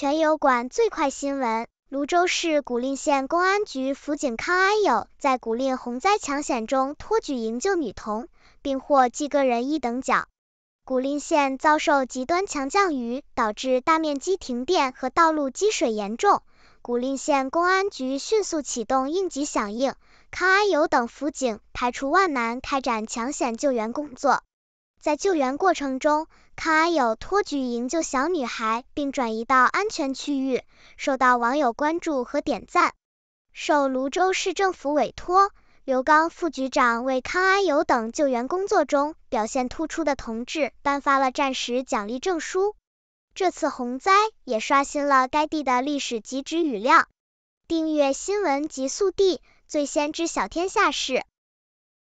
全友馆最快新闻：泸州市古蔺县公安局辅警康安友在古蔺洪灾抢险中托举营救女童，并获记个人一等奖。古蔺县遭受极端强降雨，导致大面积停电和道路积水严重。古蔺县公安局迅速启动应急响应，康安友等辅警排除万难，开展抢险救援工作。在救援过程中，康安友托举营救小女孩，并转移到安全区域，受到网友关注和点赞。受泸州市政府委托，刘刚副局长为康安友等救援工作中表现突出的同志颁发了战时奖励证书。这次洪灾也刷新了该地的历史极值雨量。订阅新闻极速递，最先知晓天下事。